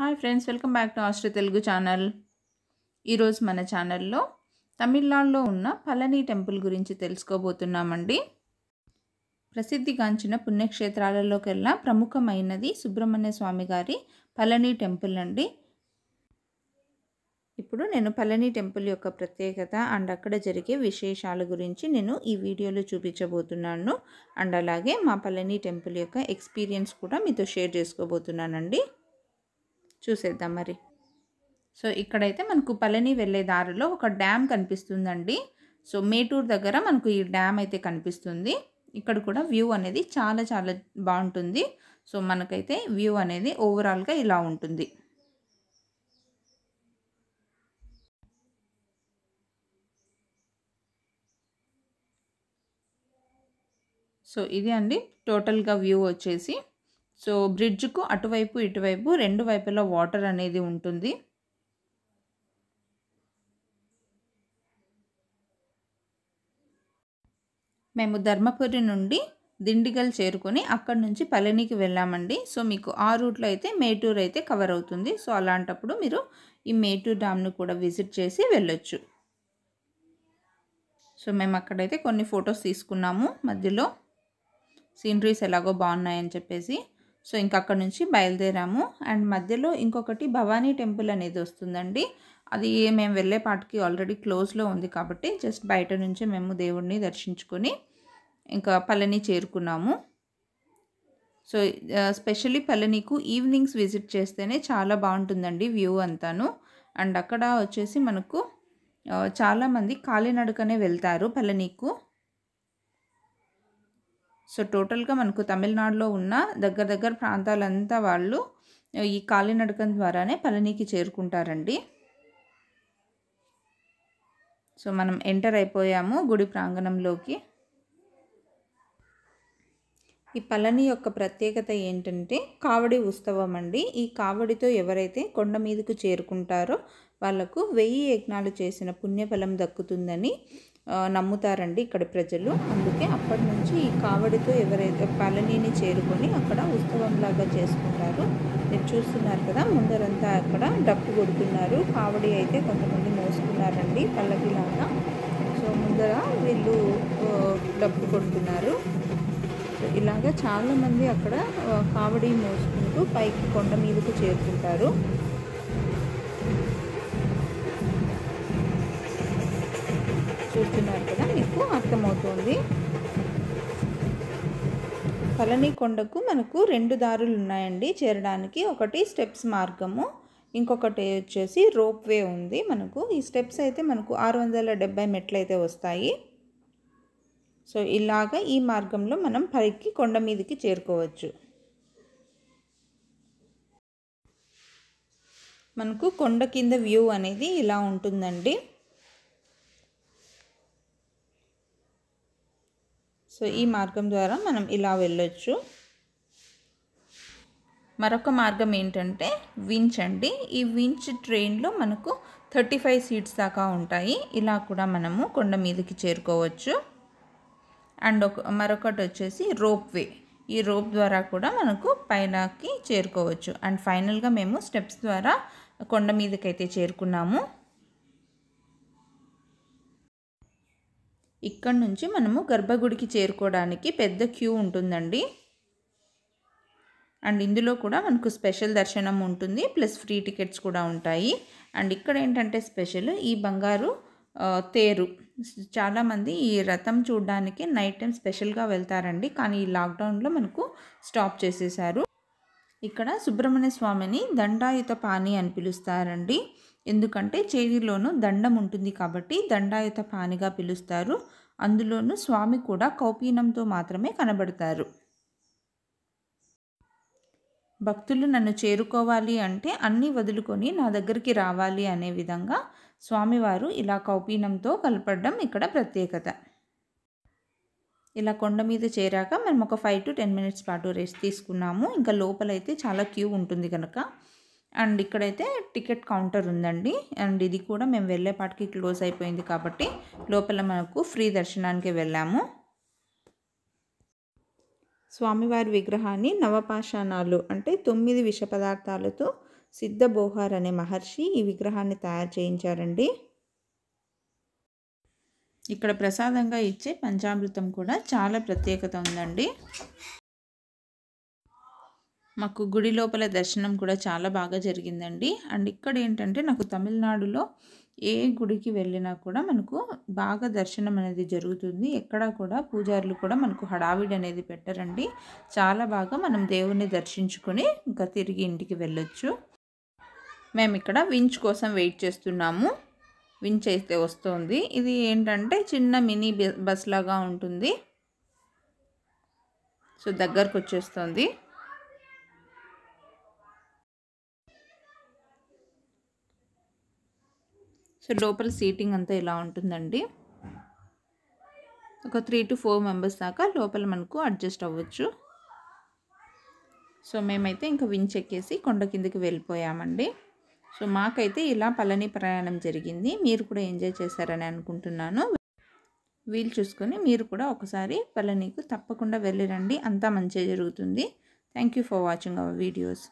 hi friends welcome back to ఆస్ట్రీ Telugu channel ఈరోజు మన ఛానల్లో తమిళనాడులో ఉన్న పళని టెంపుల్ గురించి తెలుసుకోబోతున్నామండి ప్రసిద్ధిగాంచిన పుణ్యక్షేత్రాలలోకెల్లా ప్రముఖమైనది సుబ్రహ్మణ్య స్వామి గారి పళని టెంపుల్ అండి ఇప్పుడు నేను పళని టెంపుల్ యొక్క ప్రత్యేకత అండ్ అక్కడ జరిగే విశేషాల గురించి నేను ఈ వీడియోలో చూపించబోతున్నాను అండ్ అలాగే మా పళని టెంపుల్ యొక్క ఎక్స్పీరియన్స్ కూడా మీతో షేర్ చేసుకోబోతున్నానండి చూసేద్దాం మరి సో ఇక్కడైతే మనకు పళని వెళ్ళే దారిలో ఒక డ్యామ్ కనిపిస్తుందండి సో మేటూర్ దగ్గర మనకు ఈ డ్యామ్ అయితే కనిపిస్తుంది ఇక్కడ కూడా వ్యూ అనేది చాలా చాలా బాగుంటుంది సో మనకైతే వ్యూ అనేది ఓవరాల్గా ఇలా ఉంటుంది సో ఇది అండి టోటల్గా వ్యూ వచ్చేసి సో బ్రిడ్జ్కు అటువైపు ఇటువైపు రెండు వైపులా వాటర్ అనేది ఉంటుంది మేము ధర్మపురి నుండి దిండిగల్ చేరుకొని అక్కడి నుంచి పళనికి వెళ్ళామండి సో మీకు ఆ రూట్లో అయితే మేటూర్ అయితే కవర్ అవుతుంది సో అలాంటప్పుడు మీరు ఈ మేటూర్ డ్యామ్ను కూడా విజిట్ చేసి వెళ్ళొచ్చు సో మేము అక్కడైతే కొన్ని ఫొటోస్ తీసుకున్నాము మధ్యలో సీనరీస్ ఎలాగో బాగున్నాయని చెప్పేసి సో ఇంక అక్కడ నుంచి బయలుదేరాము అండ్ మధ్యలో ఇంకొకటి భవానీ టెంపుల్ అనేది వస్తుందండి అది మేము వెళ్ళే పాటికి ఆల్రెడీ క్లోజ్లో ఉంది కాబట్టి జస్ట్ బయట నుంచే మేము దేవుడిని దర్శించుకొని ఇంకా పళని చేరుకున్నాము సో స్పెషల్లీ పళనికు ఈవినింగ్స్ విజిట్ చేస్తేనే చాలా బాగుంటుందండి వ్యూ అంతాను అండ్ అక్కడ వచ్చేసి మనకు చాలామంది కాలినడకనే వెళ్తారు పళనికు సో టోటల్గా మనకు తమిళనాడులో ఉన్న దగ్గర దగ్గర ప్రాంతాలంతా వాళ్ళు ఈ కాలినడకం ద్వారానే పళనికి చేరుకుంటారండి సో మనం ఎంటర్ అయిపోయాము గుడి ప్రాంగణంలోకి ఈ పళని యొక్క ప్రత్యేకత ఏంటంటే కావడి ఉత్సవం అండి ఈ కావడితో ఎవరైతే కొండ మీదకు చేరుకుంటారో వాళ్లకు వెయ్యి యజ్ఞాలు చేసిన పుణ్యఫలం దక్కుతుందని నమ్ముతారండి ఇక్కడ ప్రజలు అందుకే అప్పటి నుంచి ఈ కావడితో ఎవరైతే పళనిని చేరుకొని అక్కడ ఉత్సవంలాగా చేసుకుంటారు మీరు చూస్తున్నారు కదా ముందరంతా అక్కడ డప్పు కొడుతున్నారు కావడి అయితే కొంతమంది మోసుకున్నారండి పల్లకిలాగా సో ముందర వీళ్ళు డప్పు కొడుతున్నారు ఇలాగా చాలామంది అక్కడ కావడి మోసుకుంటూ పైకి కొండ మీదకు చేరుకుంటారు చూస్తున్నారు కదా మీకు అర్థమవుతుంది కొండకు మనకు రెండు దారులు ఉన్నాయండి చేరడానికి ఒకటి స్టెప్స్ మార్గము ఇంకొకటి వచ్చేసి రోప్ వే ఉంది మనకు ఈ స్టెప్స్ అయితే మనకు ఆరు వందల డెబ్బై మెట్లు అయితే వస్తాయి సో ఇలాగ ఈ మార్గంలో మనం పైకి కొండ మీదకి చేరుకోవచ్చు మనకు కొండ కింద వ్యూ అనేది ఇలా ఉంటుందండి సో ఈ మార్గం ద్వారా మనం ఇలా వెళ్ళొచ్చు మరొక మార్గం ఏంటంటే వించ్ అండి ఈ వించ్ ట్రైన్లో మనకు థర్టీ ఫైవ్ సీట్స్ దాకా ఉంటాయి ఇలా కూడా మనము కొండ మీదకి చేరుకోవచ్చు అండ్ ఒక మరొకటి వచ్చేసి రోప్ వే ఈ రోప్ ద్వారా కూడా మనకు పైనకి చేరుకోవచ్చు అండ్ ఫైనల్గా మేము స్టెప్స్ ద్వారా కొండ మీదకి అయితే చేరుకున్నాము ఇక్కడ నుంచి మనము గర్భగుడికి చేరుకోవడానికి పెద్ద క్యూ ఉంటుందండి అండ్ ఇందులో కూడా మనకు స్పెషల్ దర్శనం ఉంటుంది ప్లస్ ఫ్రీ టికెట్స్ కూడా ఉంటాయి అండ్ ఇక్కడ ఏంటంటే స్పెషల్ ఈ బంగారు తేరు చాలామంది ఈ రథం చూడడానికి నైట్ టైం స్పెషల్గా వెళ్తారండి కానీ ఈ లాక్డౌన్లో మనకు స్టాప్ చేసేశారు ఇక్కడ సుబ్రహ్మణ్య స్వామిని దండాయుత పాణి అని పిలుస్తారండి ఎందుకంటే చేతిలోనూ దండం ఉంటుంది కాబట్టి దండాయుత పానిగా పిలుస్తారు అందులోనూ స్వామి కూడా కౌపీనంతో మాత్రమే కనబడతారు భక్తులు నన్ను చేరుకోవాలి అంటే అన్నీ వదులుకొని నా దగ్గరికి రావాలి అనే విధంగా స్వామివారు ఇలా కౌపీనంతో కలపడం ఇక్కడ ప్రత్యేకత ఇలా కొండ మీద చేరాక మేము ఒక ఫైవ్ టు టెన్ మినిట్స్ పాటు రెస్ట్ తీసుకున్నాము ఇంకా లోపలైతే చాలా క్యూ ఉంటుంది కనుక అండ్ ఇక్కడైతే టికెట్ కౌంటర్ ఉందండి అండ్ ఇది కూడా మేము వెళ్ళేపాటికి క్లోజ్ అయిపోయింది కాబట్టి లోపల మనకు ఫ్రీ దర్శనానికి వెళ్ళాము స్వామివారి విగ్రహాన్ని నవపాషాణాలు అంటే తొమ్మిది విష పదార్థాలతో సిద్ధబోహార్ అనే మహర్షి ఈ విగ్రహాన్ని తయారు చేయించారండి ఇక్కడ ప్రసాదంగా ఇచ్చే పంచామృతం కూడా చాలా ప్రత్యేకత ఉందండి మాకు గుడి లోపల దర్శనం కూడా చాలా బాగా జరిగిందండి అండ్ ఇక్కడ ఏంటంటే నాకు తమిళనాడులో ఏ గుడికి వెళ్ళినా కూడా మనకు బాగా దర్శనం అనేది జరుగుతుంది ఎక్కడ కూడా పూజారులు కూడా మనకు హడావిడి అనేది పెట్టరండి చాలా బాగా మనం దేవుణ్ణి దర్శించుకొని ఇంకా తిరిగి ఇంటికి వెళ్ళొచ్చు మేము ఇక్కడ వించ్ కోసం వెయిట్ చేస్తున్నాము వించ్ అయితే వస్తుంది ఇది ఏంటంటే చిన్న మినీ బస్ లాగా ఉంటుంది సో దగ్గరకు వచ్చేస్తుంది సో లోపల సీటింగ్ అంతా ఇలా ఉంటుందండి ఒక త్రీ టు ఫోర్ మెంబర్స్ దాకా లోపల మనకు అడ్జస్ట్ అవ్వచ్చు సో మేమైతే ఇంకా వించ్ చెక్కేసి కొండ కిందకి వెళ్ళిపోయామండి సో మాకైతే ఇలా పళని ప్రయాణం జరిగింది మీరు కూడా ఎంజాయ్ చేశారని అనుకుంటున్నాను వీలు చూసుకొని మీరు కూడా ఒకసారి పళనికి తప్పకుండా వెళ్ళిరండి అంతా మంచిగా జరుగుతుంది thank you for watching our videos